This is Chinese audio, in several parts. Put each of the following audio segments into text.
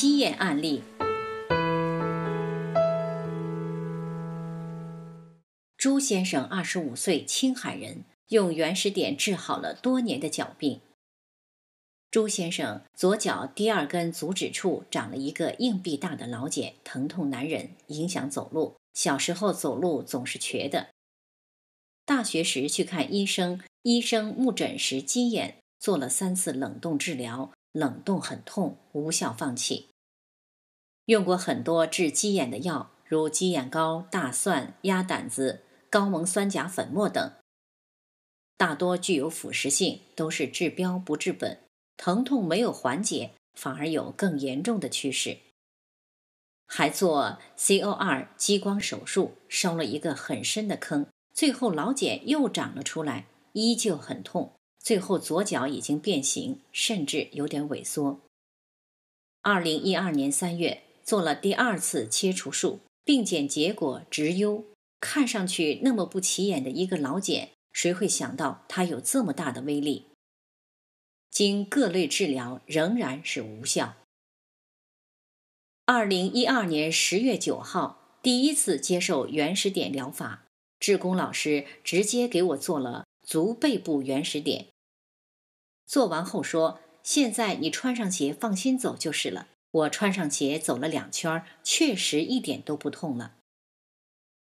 经验案例：朱先生，二十五岁，青海人，用原始点治好了多年的脚病。朱先生左脚第二根足趾处长了一个硬币大的老茧，疼痛难忍，影响走路。小时候走路总是瘸的。大学时去看医生，医生目诊时鸡眼，做了三次冷冻治疗，冷冻很痛，无效，放弃。用过很多治鸡眼的药，如鸡眼膏、大蒜、鸭胆子、高锰酸钾粉末等，大多具有腐蚀性，都是治标不治本，疼痛没有缓解，反而有更严重的趋势。还做 CO2 激光手术，烧了一个很深的坑，最后老茧又长了出来，依旧很痛。最后左脚已经变形，甚至有点萎缩。二零一二年三月。做了第二次切除术，并检结果直优。看上去那么不起眼的一个老茧，谁会想到它有这么大的威力？经各类治疗仍然是无效。二零一二年十月九号，第一次接受原始点疗法，志工老师直接给我做了足背部原始点。做完后说：“现在你穿上鞋，放心走就是了。”我穿上鞋走了两圈，确实一点都不痛了。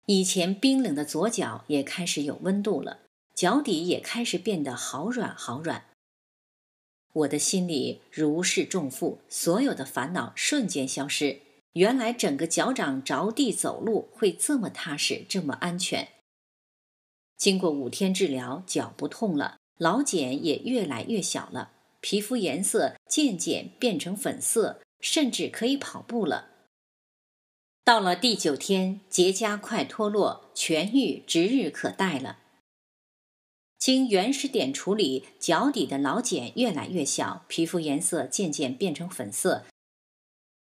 以前冰冷的左脚也开始有温度了，脚底也开始变得好软好软。我的心里如释重负，所有的烦恼瞬间消失。原来整个脚掌着地走路会这么踏实，这么安全。经过五天治疗，脚不痛了，老茧也越来越小了，皮肤颜色渐渐变成粉色。甚至可以跑步了。到了第九天，结痂快脱落，痊愈指日可待了。经原始点处理，脚底的老茧越来越小，皮肤颜色渐渐变成粉色，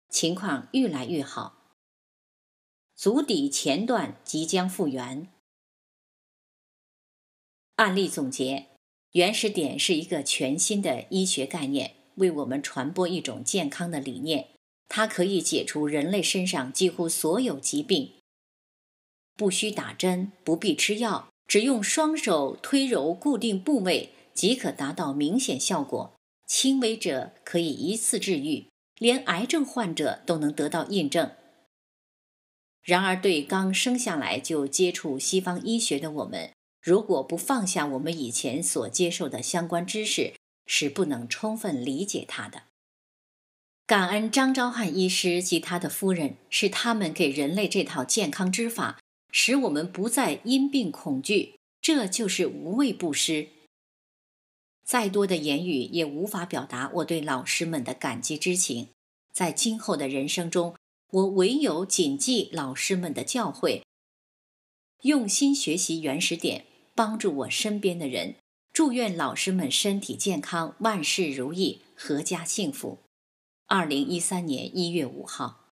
情况越来越好。足底前段即将复原。案例总结：原始点是一个全新的医学概念。为我们传播一种健康的理念，它可以解除人类身上几乎所有疾病，不需打针，不必吃药，只用双手推揉固定部位即可达到明显效果。轻微者可以一次治愈，连癌症患者都能得到印证。然而，对刚生下来就接触西方医学的我们，如果不放下我们以前所接受的相关知识，是不能充分理解他的。感恩张昭汉医师及他的夫人，是他们给人类这套健康之法，使我们不再因病恐惧。这就是无畏布施。再多的言语也无法表达我对老师们的感激之情。在今后的人生中，我唯有谨记老师们的教诲，用心学习原始点，帮助我身边的人。祝愿老师们身体健康，万事如意，阖家幸福。二零一三年一月五号。